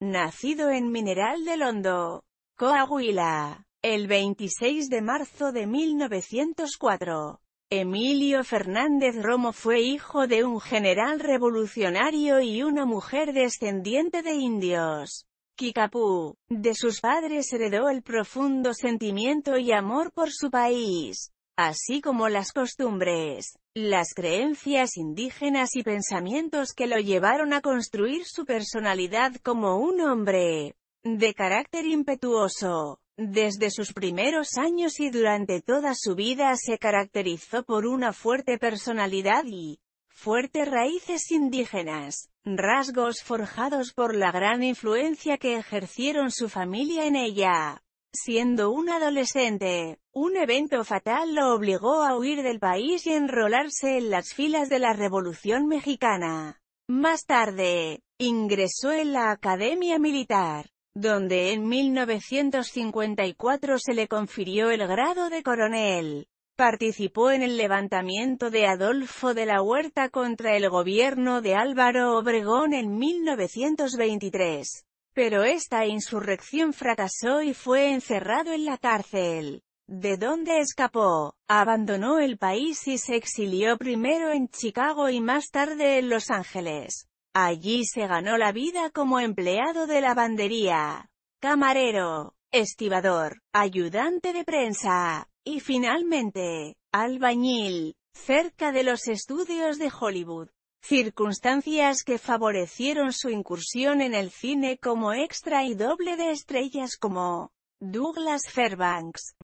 nacido en Mineral del Hondo, Coahuila, el 26 de marzo de 1904. Emilio Fernández Romo fue hijo de un general revolucionario y una mujer descendiente de indios. Kikapú, de sus padres heredó el profundo sentimiento y amor por su país así como las costumbres, las creencias indígenas y pensamientos que lo llevaron a construir su personalidad como un hombre de carácter impetuoso. Desde sus primeros años y durante toda su vida se caracterizó por una fuerte personalidad y fuertes raíces indígenas, rasgos forjados por la gran influencia que ejercieron su familia en ella. Siendo un adolescente, un evento fatal lo obligó a huir del país y enrolarse en las filas de la Revolución Mexicana. Más tarde, ingresó en la Academia Militar, donde en 1954 se le confirió el grado de coronel. Participó en el levantamiento de Adolfo de la Huerta contra el gobierno de Álvaro Obregón en 1923. Pero esta insurrección fracasó y fue encerrado en la cárcel de dónde escapó, abandonó el país y se exilió primero en Chicago y más tarde en Los Ángeles. Allí se ganó la vida como empleado de lavandería, camarero, estibador, ayudante de prensa, y finalmente, albañil, cerca de los estudios de Hollywood. Circunstancias que favorecieron su incursión en el cine como extra y doble de estrellas como Douglas Fairbanks,